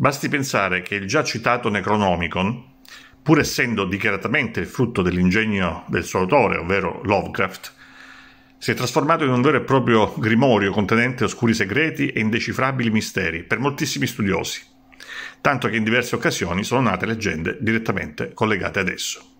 Basti pensare che il già citato Necronomicon, pur essendo dichiaratamente il frutto dell'ingegno del suo autore, ovvero Lovecraft, si è trasformato in un vero e proprio grimorio contenente oscuri segreti e indecifrabili misteri per moltissimi studiosi, tanto che in diverse occasioni sono nate leggende direttamente collegate ad esso.